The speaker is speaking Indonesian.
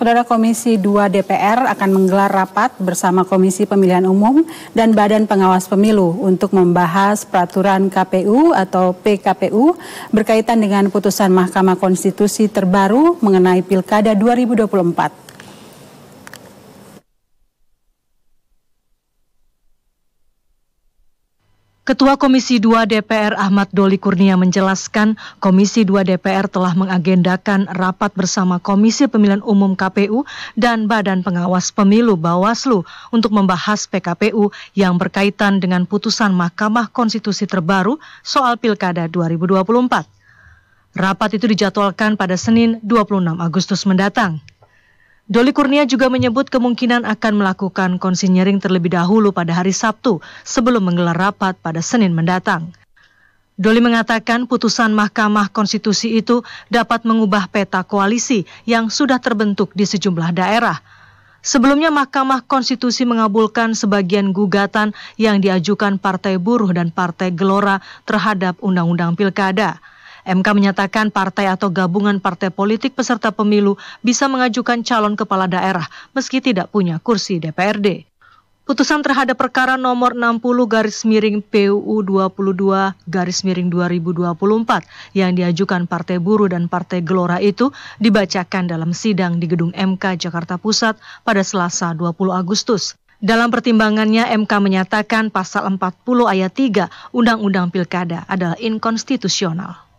Saudara Komisi 2 DPR akan menggelar rapat bersama Komisi Pemilihan Umum dan Badan Pengawas Pemilu untuk membahas peraturan KPU atau PKPU berkaitan dengan putusan Mahkamah Konstitusi terbaru mengenai Pilkada 2024. Ketua Komisi 2 DPR Ahmad Doli Kurnia menjelaskan Komisi 2 DPR telah mengagendakan rapat bersama Komisi Pemilihan Umum KPU dan Badan Pengawas Pemilu Bawaslu untuk membahas PKPU yang berkaitan dengan putusan Mahkamah Konstitusi terbaru soal Pilkada 2024. Rapat itu dijadwalkan pada Senin 26 Agustus mendatang. Doli Kurnia juga menyebut kemungkinan akan melakukan konsinyering terlebih dahulu pada hari Sabtu sebelum menggelar rapat pada Senin mendatang. Doli mengatakan putusan Mahkamah Konstitusi itu dapat mengubah peta koalisi yang sudah terbentuk di sejumlah daerah. Sebelumnya Mahkamah Konstitusi mengabulkan sebagian gugatan yang diajukan Partai Buruh dan Partai Gelora terhadap Undang-Undang Pilkada. MK menyatakan partai atau gabungan partai politik peserta pemilu bisa mengajukan calon kepala daerah meski tidak punya kursi DPRD. Putusan terhadap perkara nomor 60 garis miring PUU 22 garis miring 2024 yang diajukan Partai Buruh dan Partai Gelora itu dibacakan dalam sidang di Gedung MK Jakarta Pusat pada Selasa 20 Agustus. Dalam pertimbangannya, MK menyatakan pasal 40 ayat 3 Undang-Undang Pilkada adalah inkonstitusional.